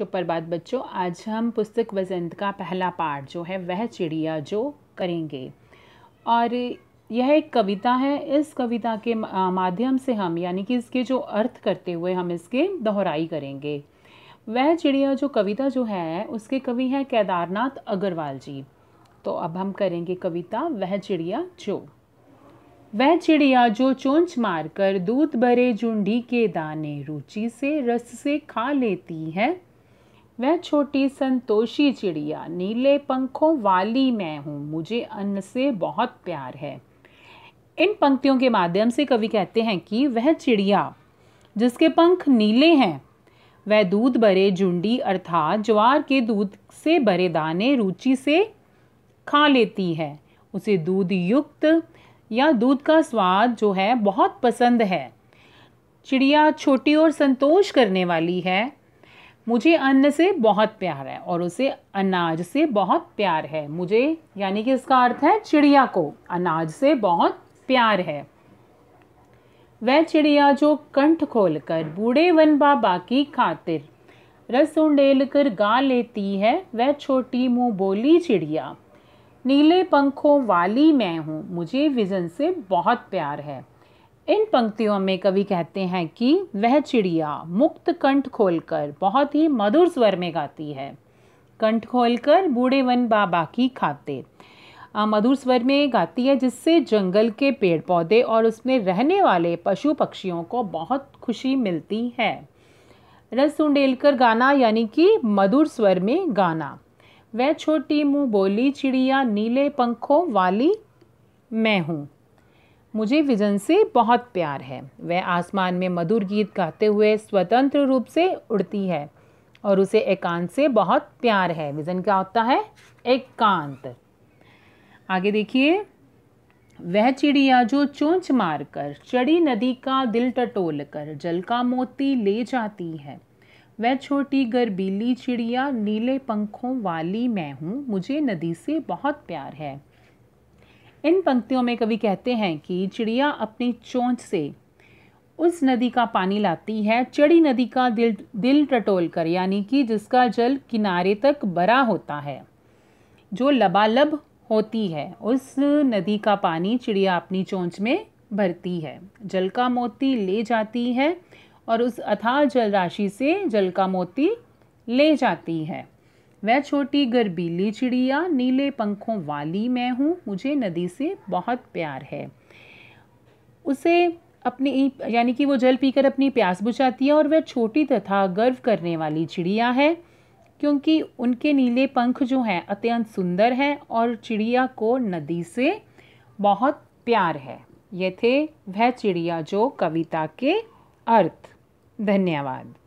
चुप पर बात बच्चों आज हम पुस्तक वसंत का पहला पाठ जो है वह चिड़िया जो करेंगे और यह एक कविता है इस कविता के माध्यम से हम यानी कि इसके जो अर्थ करते हुए हम इसके दोहराई करेंगे वह चिड़िया जो कविता जो है उसके कवि हैं केदारनाथ अग्रवाल जी तो अब हम करेंगे कविता वह चिड़िया जो वह चिड़िया जो चोंच मारकर दूध भरे झुंडी के दाने रुचि से रस से खा लेती है वह छोटी संतोषी चिड़िया नीले पंखों वाली मैं हूँ मुझे अन्न से बहुत प्यार है इन पंक्तियों के माध्यम से कवि कहते हैं कि वह चिड़िया जिसके पंख नीले हैं वह दूध भरे झुंडी अर्थात ज्वार के दूध से भरे दाने रुचि से खा लेती है उसे दूध युक्त या दूध का स्वाद जो है बहुत पसंद है चिड़िया छोटी और संतोष करने वाली है मुझे अन्न से बहुत प्यार है और उसे अनाज से बहुत प्यार है मुझे यानी कि इसका अर्थ है चिड़िया को अनाज से बहुत प्यार है वह चिड़िया जो कंठ खोलकर बूढ़े वन बाबा की खातिर रस कर गा लेती है वह छोटी मुँह बोली चिड़िया नीले पंखों वाली मैं हूँ मुझे विजन से बहुत प्यार है इन पंक्तियों में कवि कहते हैं कि वह चिड़िया मुक्त कंठ खोलकर बहुत ही मधुर स्वर में गाती है कंठ खोलकर बूढ़े वन बाबा की खाते मधुर स्वर में गाती है जिससे जंगल के पेड़ पौधे और उसमें रहने वाले पशु पक्षियों को बहुत खुशी मिलती है रस उंडेलकर गाना यानी कि मधुर स्वर में गाना वह छोटी मुँह बोली चिड़िया नीले पंखों वाली मैं हूँ मुझे विजन से बहुत प्यार है वह आसमान में मधुर गीत गाते हुए स्वतंत्र रूप से उड़ती है और उसे एकांत से बहुत प्यार है विजन क्या होता है एकांत आगे देखिए वह चिड़िया जो चोंच मारकर चढ़ी नदी का दिल टटोल कर जल का मोती ले जाती है वह छोटी गरबीली चिड़िया नीले पंखों वाली मैं हूँ मुझे नदी से बहुत प्यार है इन पंक्तियों में कवि कहते हैं कि चिड़िया अपनी चोंच से उस नदी का पानी लाती है चड़ी नदी का दिल दिल टटोल कर यानी कि जिसका जल किनारे तक बरा होता है जो लबालब होती है उस नदी का पानी चिड़िया अपनी चोंच में भरती है जल का मोती ले जाती है और उस अथाह जल राशि से जल का मोती ले जाती है वह छोटी गर्बीली चिड़िया नीले पंखों वाली मैं हूँ मुझे नदी से बहुत प्यार है उसे अपनी यानी कि वो जल पीकर अपनी प्यास बुझाती है और वह छोटी तथा गर्व करने वाली चिड़िया है क्योंकि उनके नीले पंख जो हैं अत्यंत सुंदर हैं और चिड़िया को नदी से बहुत प्यार है ये थे वह चिड़िया जो कविता के अर्थ धन्यवाद